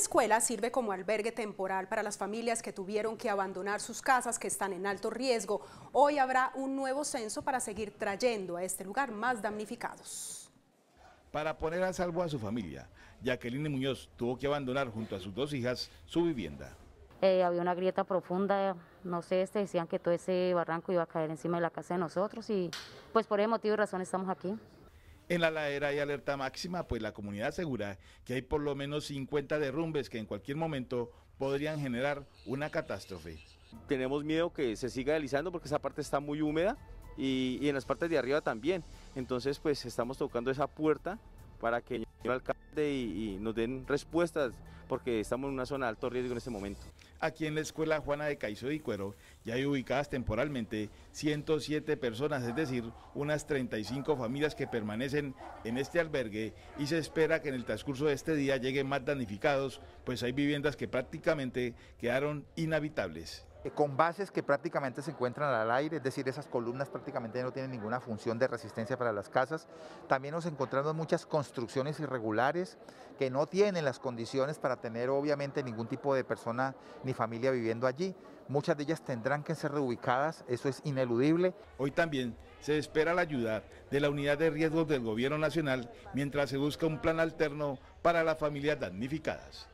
escuela sirve como albergue temporal para las familias que tuvieron que abandonar sus casas que están en alto riesgo. Hoy habrá un nuevo censo para seguir trayendo a este lugar más damnificados. Para poner a salvo a su familia, Jacqueline Muñoz tuvo que abandonar junto a sus dos hijas su vivienda. Eh, había una grieta profunda, no sé, este, decían que todo ese barranco iba a caer encima de la casa de nosotros y pues por ese motivo y razón estamos aquí. En la ladera hay alerta máxima, pues la comunidad asegura que hay por lo menos 50 derrumbes que en cualquier momento podrían generar una catástrofe. Tenemos miedo que se siga deslizando porque esa parte está muy húmeda y, en las partes de arriba también. Entonces, pues estamos tocando esa puerta para que el alcalde nos den respuestas porque estamos en una zona de alto riesgo en este momento. Aquí en la Escuela Juana de Caizó y Cuero ya hay ubicadas temporalmente 107 personas, es decir, unas 35 familias que permanecen en este albergue y se espera que en el transcurso de este día lleguen más damnificados, pues hay viviendas que prácticamente quedaron inhabitables eh, con bases que prácticamente se encuentran al aire, es decir, esas columnas prácticamente no tienen ninguna función de resistencia para las casas. También nos encontramos muchas construcciones irregulares, que no tienen las condiciones para tener obviamente ningún tipo de persona ni familia viviendo allí. Muchas de ellas tendrán que ser reubicadas, eso es ineludible. Hoy también se espera la ayuda de la Unidad de Riesgos del Gobierno Nacional mientras se busca un plan alterno para las familias damnificadas.